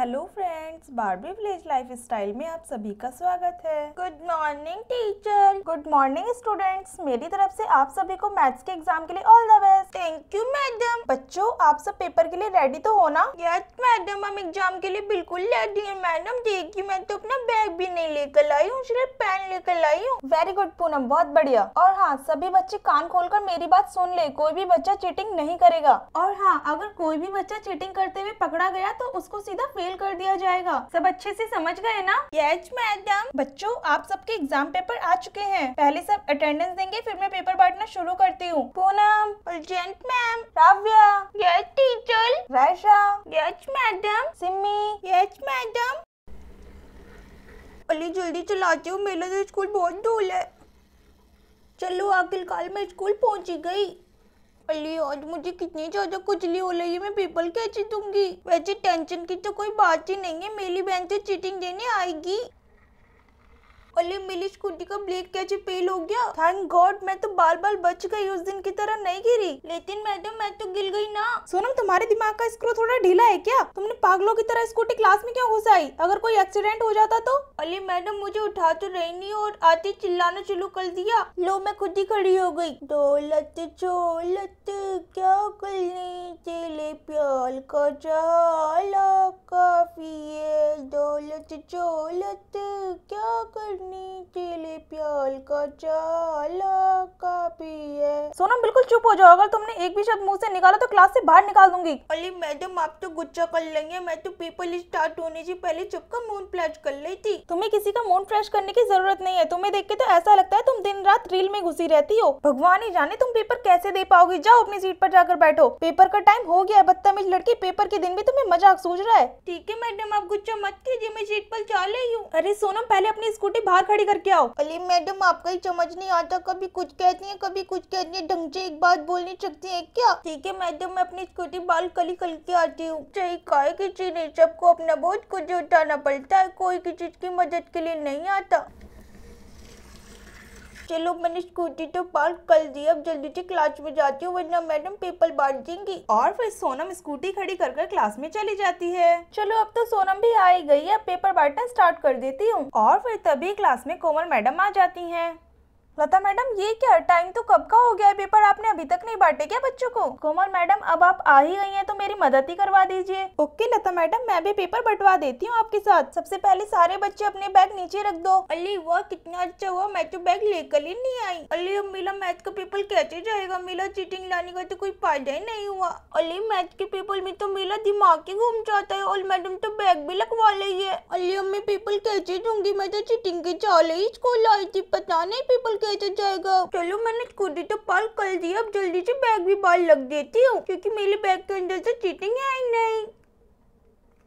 hello friends Barbie village lifestyle में आप सभी का स्वागत है good morning teacher good morning students मेरी तरफ से आप सभी को मैथ्स के एग्जाम के लिए all the best thank you madam बच्चों आप सब पेपर के लिए रेडी तो हो ना यस मैडम हम एग्जाम के लिए बिल्कुल रेडी है मैडम देखिए मैं तो अपना बैग भी नहीं लेकर आई हूँ सिर्फ पेन लेकर आई हूँ वेरी गुड पूनम बहुत बढ़िया और हाँ सभी बच्चे कान खोल कर मेरी बात सुन ले कोई भी बच्चा चीटिंग नहीं करेगा और हाँ अगर कोई भी बच्चा चीटिंग करते हुए पकड़ा गया तो उसको सीधा शेड्यूल कर दिया जाएगा सब अच्छे से समझ गए ना यस मैडम बच्चों आप सबके एग्जाम पेपर आ चुके हैं पहले सब अटेंडेंस देंगे फिर मैं पेपर बांटना शुरू करती हूँ Poonam urgent ma'am teacher Vaisha yes madam Simi yes madam Ali जल्दी चला जाओ मेरा तो स्कूल बहुत दूर है चलो आखिर काल मैं स्कूल पहुंची गई अली आज मुझे कितनी ज्यादा खुजली हो रही है मैं पेपर कैसे दूंगी वैसे टेंशन की तो कोई बात ही नहीं है मेरी बहन तो चीटिंग देने आएगी पहले मिली स्कूटी का ब्लेड कैसे फेल हो गया थैंक गॉड मैं तो बाल बाल बच गई उस दिन की तरह नहीं गिरी लेकिन मैडम मैं तो गिर गई ना सोनम तुम्हारे दिमाग का स्क्रू थोड़ा ढीला है क्या तुमने पागलों की तरह स्कूटी क्लास में क्यों घुसाई अगर कोई एक्सीडेंट हो जाता तो अले मैडम मुझे उठा तो रही नहीं और आते चिल्लाना शुरू कर दिया लो मैं खुद ही खड़ी हो गई दौलत चोलत क्या चले प्याल का जहाला काफ़ी दौलत चौलत क्या करनी चले प्याल का चाला काफ़ी है सोनम बिल्कुल चुप हो जाओ अगर तुमने एक भी शब्द मुंह से निकाला तो क्लास से बाहर निकाल दूंगी अली मैडम आप तो गुच्छा कर लेंगे मैं तो पीपल स्टार्ट होने से पहले चुपका मूड फ्लैश कर ली थी तुम्हें किसी का मूड फ्लैश करने की जरूरत नहीं है तुम्हें देख के तो ऐसा लगता है तुम दिन रात रील में घुसी रहती हो भगवान ही जाने तुम पेपर कैसे दे पाओगी जाओ अपनी सीट पर जाकर बैठो पेपर का टाइम हो गया है बदतमीज लड़की पेपर के दिन भी तुम्हें मजाक सूझ रहा है ठीक है मैडम आप गुच्छा मत कीजिए मैं सीट पर जा रही हूँ अरे सोनम पहले अपनी स्कूटी बाहर खड़ी करके आओ अरे मैडम आपका ही समझ नहीं आता कभी कुछ कहती है कभी कुछ कहती है ढंग से एक बात बोल नहीं सकती है क्या ठीक है मैडम मैं अपनी स्कूटी बाल कली कल के आती हूँ सही कहा किसी ने सबको अपना बोझ कुछ उठाना पड़ता है कोई किसी की मदद के लिए नहीं आता चलो मैंने स्कूटी तो पार्क कर दी अब जल्दी से क्लास में जाती हूँ वरना मैडम पेपर बांट देंगी और फिर सोनम स्कूटी खड़ी कर कर क्लास में चली जाती है चलो अब तो सोनम भी आई गई है पेपर बांटना स्टार्ट कर देती हूँ और फिर तभी क्लास में कोमल मैडम आ जाती है लता मैडम ये क्या टाइम तो कब का हो गया है पेपर आपने अभी तक नहीं बांटे क्या बच्चों को कोमल मैडम अब आप आ ही गई हैं तो मेरी मदद ही करवा दीजिए ओके लता मैडम मैं भी पेपर बंटवा देती हूँ आपके साथ सबसे पहले सारे बच्चे अपने बैग नीचे रख दो अली वह कितना अच्छा हुआ मैं तो बैग लेकर ही नहीं आई अली अब मिला मैथ का पेपर कैसे जाएगा मिला चीटिंग लाने का तो कोई फायदा ही नहीं हुआ अली मैथ के पेपर में तो मिला दिमाग ही घूम जाता है और मैडम तो बैग भी लगवा ली है अली अब मैं पेपर कैसे दूंगी मैं तो चीटिंग के चाले ही स्कूल आई थी पता नहीं पेपर कैसे जाएगा चलो मैंने स्कूटी तो पार्क कर दी अब जल्दी से बैग भी बाहर लग देती हूँ क्योंकि मेरे बैग के अंदर से चीटिंग है ही नहीं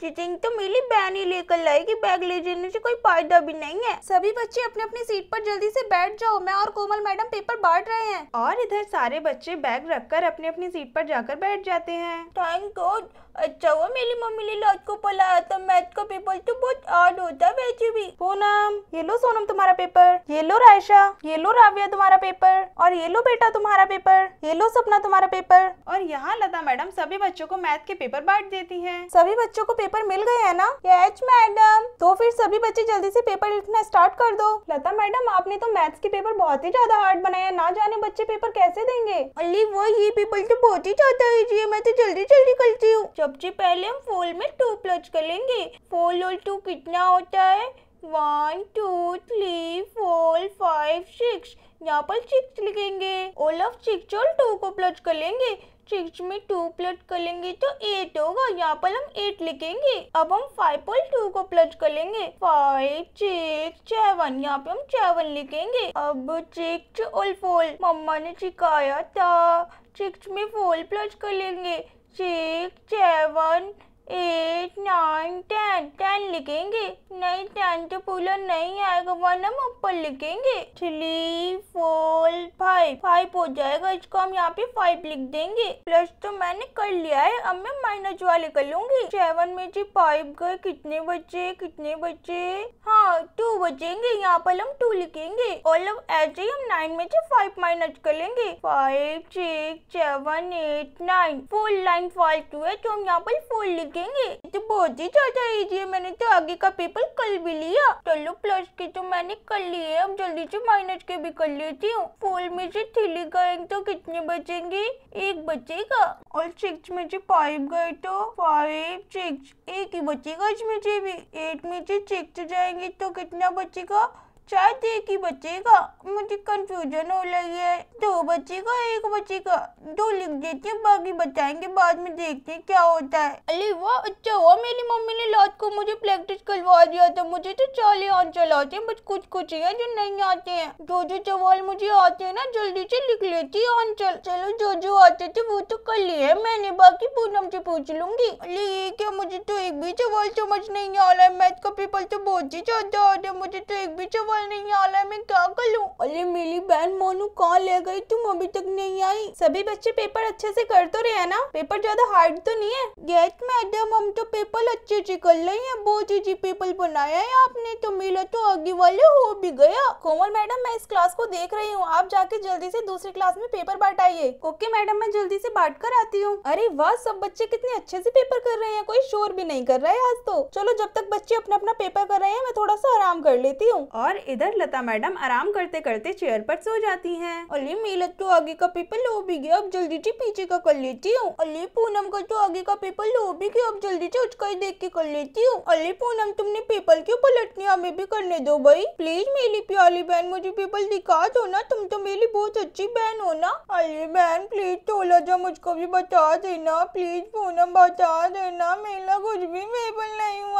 चिचिंग तो मेरी बहन ही लेकर लाएगी बैग ले जाने से कोई फायदा भी नहीं है सभी बच्चे अपने अपनी सीट पर जल्दी से बैठ जाओ मैं और कोमल मैडम पेपर बांट रहे हैं और इधर सारे बच्चे बैग रखकर अपने अपनी सीट पर जाकर बैठ जाते हैं थैंक गॉड अच्छा वो मेरी मम्मी ने लॉज को पढ़ाया था मैथ का पेपर तो बहुत हार्ड होता वैसे भी पूनम ये लो सोनम तुम्हारा पेपर ये लो रायशा ये लो राविया तुम्हारा पेपर और ये लो बेटा तुम्हारा पेपर ये लो सपना तुम्हारा पेपर और यहाँ लता मैडम सभी बच्चों को मैथ के पेपर बांट देती है सभी बच्चों को पेपर मिल गए हैं ना एच मैडम तो फिर सभी बच्चे जल्दी से पेपर लिखना स्टार्ट कर दो लता मैडम आपने तो मैथ्स के पेपर बहुत ही ज्यादा हार्ड बनाया ना जाने बच्चे पेपर कैसे देंगे अली वो ये पेपर तो बहुत ही ज्यादा है मैं तो जल्दी जल्दी करती हूँ सबसे पहले हम फोल में टू प्लस लेंगे फोल और टू कितना होता है one two three four five six यहाँ पर सिक्स लिखेंगे ओल ऑफ सिक्स और टू को प्लस लेंगे सिक्स में टू प्लस करेंगे तो एट होगा यहाँ पर हम एट लिखेंगे अब हम फाइव पॉइंट टू को प्लस करेंगे फाइव सिक्स सेवन यहाँ पे हम सेवन लिखेंगे अब सिक्स और फोर मम्मा ने सिखाया था सिक्स में फोर प्लस करेंगे six seven eight nine ten ten लिखेंगे नहीं टेन तो पूरा नहीं आएगा वन हम ऊपर लिखेंगे थ्री फोर फाइव फाइव हो जाएगा इसको हम यहाँ पे फाइव लिख देंगे प्लस तो मैंने कर लिया है अब मैं माइनस वाले कर लूंगी सेवन में जी फाइव गए कितने बचे कितने बचे हाँ टू बचेंगे यहाँ पर हम टू लिखेंगे और अब ऐसे ही हम नाइन में जी फाइव माइनस कर लेंगे five six seven eight nine four line five two है तो हम यहाँ पर फोर लिख देखेंगे तो बहुत ही ज्यादा ईजी है मैंने तो आगे का पेपर कल भी लिया चलो प्लस के तो मैंने कर लिए अब जल्दी से माइनस के भी कर लेती हूँ फोर में से थी गए तो कितने बचेंगे एक बचेगा और सिक्स में से फाइव गए तो फाइव सिक्स एक ही बचेगा इसमें से भी एट में से सिक्स जाएंगे तो कितना बचेगा शायद एक ही बच्चे का मुझे कंफ्यूजन हो रही है दो बच्चे का एक बच्चे का दो लिख देती हैं बाकी बताएंगे बाद में देखते हैं क्या होता है अरे वाह अच्छा हुआ मेरी मम्मी ने लात को मुझे प्रैक्टिस करवा दिया था मुझे तो चाले आन चलाते हैं बस कुछ कुछ है जो नहीं आते हैं जो जो सवाल मुझे आते हैं ना जल्दी से लिख लेती है चल चलो जो जो आते थे वो तो कर लिए मैंने बाकी पूनम से पूछ लूंगी अरे ये क्या मुझे तो एक भी सवाल समझ नहीं आ रहा है मैथ का पेपर तो बहुत ही ज्यादा आ रहा है मुझे तो एक भी सवाल निकल नहीं आ रहा मैं क्या कर लूँ अरे मेरी बहन मोनू कहाँ ले गई तुम अभी तक नहीं आई सभी बच्चे पेपर अच्छे से कर तो रहे हैं ना पेपर ज्यादा हार्ड तो नहीं है गेट मैडम हम तो पेपर अच्छे से कर रहे हैं बहुत अच्छी पेपर बनाया है आपने तो मेरा तो आगे वाले हो भी गया कोमल मैडम मैं इस क्लास को देख रही हूँ आप जाके जल्दी से दूसरी क्लास में पेपर बांटाइए ओके मैडम मैं जल्दी से बांट कर आती हूँ अरे वाह सब बच्चे कितने अच्छे से पेपर कर रहे हैं कोई शोर भी नहीं कर रहा है आज तो चलो जब तक बच्चे अपना अपना पेपर कर रहे हैं मैं थोड़ा सा आराम कर लेती हूँ और इधर लता मैडम आराम करते करते चेयर पर सो जाती हैं अली मेरा तो आगे का पेपर लो भी गया अब जल्दी से पीछे का कर लेती हूँ अली पूनम का तो आगे का पेपर लो भी गया अब जल्दी से उसका ही देख के कर लेती हूँ अली पूनम तुमने पेपर क्यों पलटने हमें भी करने दो भाई प्लीज मेरी प्यारी बहन मुझे पेपर दिखा दो ना तुम तो मेरी बहुत अच्छी बहन हो ना अली बहन प्लीज तो सा मुझको भी बता देना प्लीज पूनम बता देना मेरा कुछ भी पेपर नहीं हुआ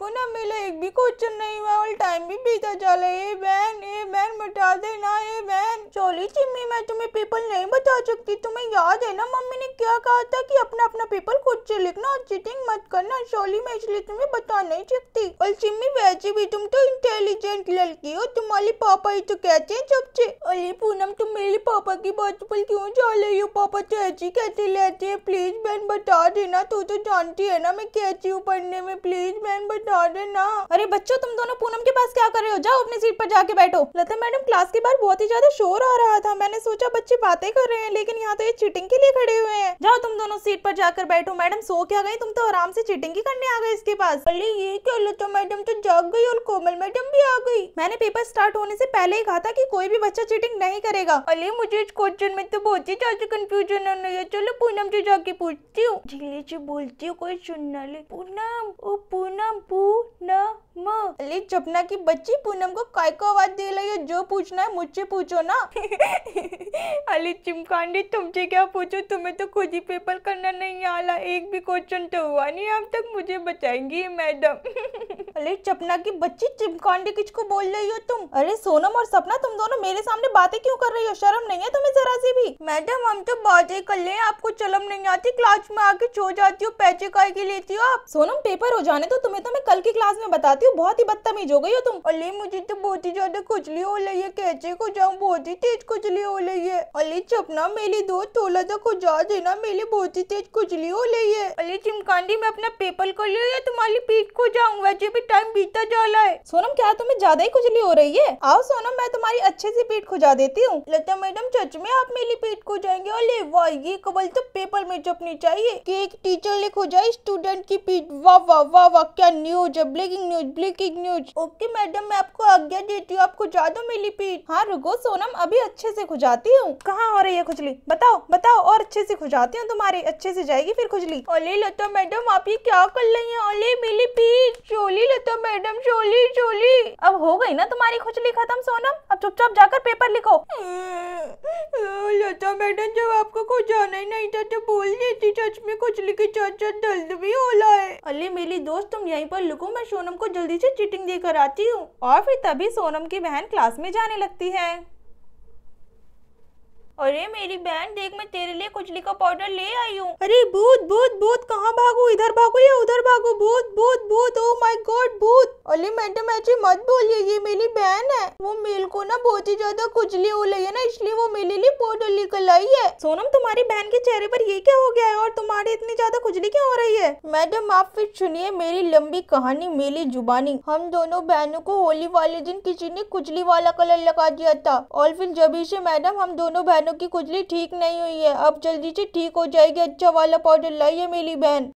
को ना मिले एक भी क्वेश्चन नहीं हुआ और टाइम भी बीता चला ए बहन ए बहन बता देना ए बहन चोली चिम्मी मैं तुम्हें पेपर नहीं बता सकती तुम्हें याद है ना मम्मी ने क्या कहा था कि अपना अपना पेपर खुद से लिखना और चीटिंग मत करना चोली मैं इसलिए तुम्हें बता नहीं सकती और चिम्मी वैसे भी तुम तो इंटर इंटेलिजेंट लड़की हो तुम्हारे पापा ही तो कहते हैं सबसे अरे पूनम तुम मेरे पापा की बात पर क्यों जा रही हो पापा तो ऐसी कहते लेते हैं प्लीज बहन बता देना तू तो जानती है ना मैं कैसी हूँ पढ़ने में प्लीज बहन बता देना अरे बच्चों तुम दोनों पूनम के पास क्या कर रहे हो जाओ अपनी सीट पर जाके बैठो लता मैडम क्लास के बाहर बहुत ही ज्यादा शोर आ रहा था मैंने सोचा बच्चे बातें कर रहे हैं लेकिन यहाँ तो ये चीटिंग के लिए खड़े हुए हैं जाओ तुम दोनों सीट पर जाकर बैठो मैडम सो क्या गई तुम तो आराम से चीटिंग ही करने आ गए इसके पास अरे ये क्या लता मैडम तो जाग गई और कोमल मैडम भी आ गई मैंने पेपर स्टार्ट होने से पहले ही कहा था कि कोई भी बच्चा चीटिंग नहीं करेगा अरे मुझे इस क्वेश्चन में तो बहुत ही ज्यादा कंफ्यूजन हो रही है चलो पूनम से जाके पूछती हूँ झीले से बोलती हूँ कोई सुनना ले पूनम ओ पूनम पूनम अरे जपना की बच्ची पूनम को काय को आवाज दे रही है जो पूछना है मुझसे पूछो ना अली चिमकांडी तुमसे क्या पूछो तुम्हें तो खुद ही पेपर करना नहीं आला एक भी क्वेश्चन तो हुआ नहीं अब तक मुझे बचाएंगी मैडम अली चपना की बच्ची चिमका पांडे किच को बोल रही हो तुम अरे सोनम और सपना तुम दोनों मेरे सामने बातें क्यों कर रही हो शर्म नहीं है तुम्हें जरा सी भी मैडम हम तो बातें कर ले आपको चलम नहीं आती क्लास में आके छो जाती हो पैसे काय के लेती हो आप सोनम पेपर हो जाने तो तुम्हें तो मैं कल की क्लास में बताती हूँ बहुत ही बदतमीज हो गई हो तुम अली मुझे तो बहुत ही ज्यादा खुजली हो रही है कैचे को जाऊँ बहुत ही तेज खुजली हो रही है अली चपना मेरी दो तोला तो खुजा देना मेरी बहुत ही तेज खुजली हो रही है अली चिमकांडी में अपना पेपर कर लियो या तुम्हारी पीठ को जाऊँ वैसे भी टाइम बीता जा रहा है सोनम क्या क्या तुम्हें ज्यादा ही खुजली हो रही है आओ सोनम मैं तुम्हारी अच्छे से पीठ खुजा देती हूँ लता मैडम चर्च में आप मेरी पीठ खुजाएंगे अरे वाह ये कबल तो पेपर में चपनी चाहिए कि एक टीचर ने खुजाई स्टूडेंट की पीठ वाह वाह वाह वाह क्या न्यूज है breaking news breaking news okay madam मैं आपको आज्ञा देती हूँ आप खुजा दो मेरी पीठ हाँ रुको सोनम अभी अच्छे से खुजाती हूँ कहाँ हो रही है खुजली बताओ बताओ और अच्छे से खुजाती हूँ तुम्हारी अच्छे से जाएगी फिर खुजली ओले लता मैडम आप ये क्या कर रही है ओले मेरी पीठ चोली लता मैडम चोली चोली जी अब हो गई ना तुम्हारी खुजली खत्म सोनम अब चुपचाप जाकर पेपर लिखो लता मैडम जब आपको कुछ जाना ही नहीं था तो बोल देती सच में खुजली के साथ दर्द भी हो रहा है अली मेरी दोस्त तुम यहीं पर लुको मैं सोनम को जल्दी से चीटिंग देकर आती हूँ और फिर तभी सोनम की बहन क्लास में जाने लगती है अरे मेरी बहन देख मैं तेरे लिए कुचली का पाउडर ले आई हूँ अरे भूत भूत भूत कहाँ भागू इधर भागू या उधर भागू भूत भूत भूत ओ माय गॉड भूत अली मैडम तो ऐसे मत बोलिए ये मेरी बहन है वो मेरे को ना बहुत ही ज्यादा खुजली हो रही है ना इसलिए वो मेरे लिए पोटल निकल आई है सोनम तुम्हारी बहन के चेहरे पर ये क्या हो गया है और तुम्हारी इतनी ज्यादा खुजली क्यों हो रही है मैडम आप फिर सुनिए मेरी लंबी कहानी मेरी जुबानी हम दोनों बहनों को होली वाले दिन किसी ने खुजली वाला कलर लगा दिया था और फिर जब से मैडम हम दोनों बहनों की खुजली ठीक नहीं हुई है अब जल्दी से ठीक हो जाएगी अच्छा वाला पाउडर लाइए मेरी बहन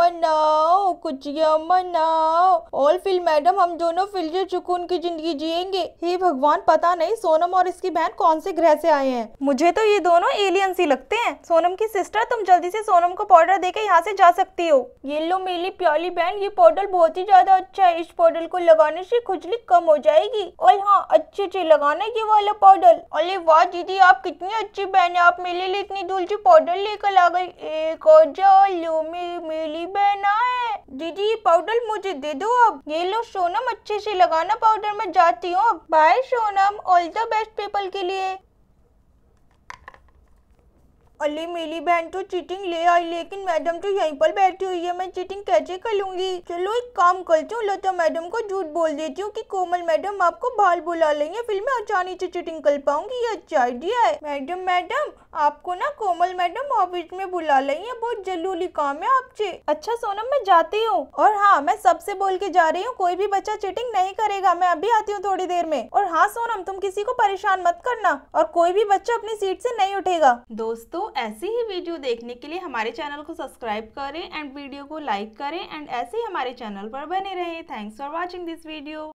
मनाओ कुछ मनाओ और फिर मैडम हम दोनों फिलजे सुकून की जिंदगी जिएंगे हे भगवान पता नहीं सोनम और इसकी बहन कौन से ग्रह से आए हैं मुझे तो ये दोनों एलियंस ही लगते हैं सोनम की सिस्टर तुम जल्दी से सोनम को पाउडर देकर यहाँ से जा सकती हो ये लो मेरी प्याली बहन ये पाउडर बहुत ही ज्यादा अच्छा है इस पाउडर को लगाने से खुजली कम हो जाएगी और हाँ अच्छे अच्छे लगाना ये वाला पाउडर अरे वाह दीदी आप कितनी अच्छी बहन है आप मेरे लिए इतनी दूर से पाउडर लेकर आ गई एक और जाओ मेरी बहन आए दीदी पाउडर मुझे दे दो अब ये लो सोनम अच्छे से लगाना पाउडर मैं जाती हूँ bye Sonam all the best people के लिए अले मेरी बहन तो चीटिंग ले आई लेकिन मैडम तो यहीं पर बैठी हुई है मैं चीटिंग कैसे कर लूंगी चलो एक काम करती हूँ लता मैडम को झूठ बोल देती हूँ कि कोमल मैडम आपको बाल बुला लेंगे फिर मैं अचानक से चीटिंग कर पाऊंगी ये अच्छा आइडिया है मैडम मैडम आपको ना कोमल मैडम ऑफिस में बुला लेंगे बहुत जरूरी काम है आपसे अच्छा सोनम मैं जाती हूँ और हाँ मैं सबसे बोल के जा रही हूँ कोई भी बच्चा चीटिंग नहीं करेगा मैं अभी आती हूँ थोड़ी देर में और हाँ सोनम तुम किसी को परेशान मत करना और कोई भी बच्चा अपनी सीट से नहीं उठेगा दोस्तों ऐसी ही वीडियो देखने के लिए हमारे चैनल को सब्सक्राइब करें एंड वीडियो को लाइक करें एंड ऐसे ही हमारे चैनल पर बने रहें thanks for watching this video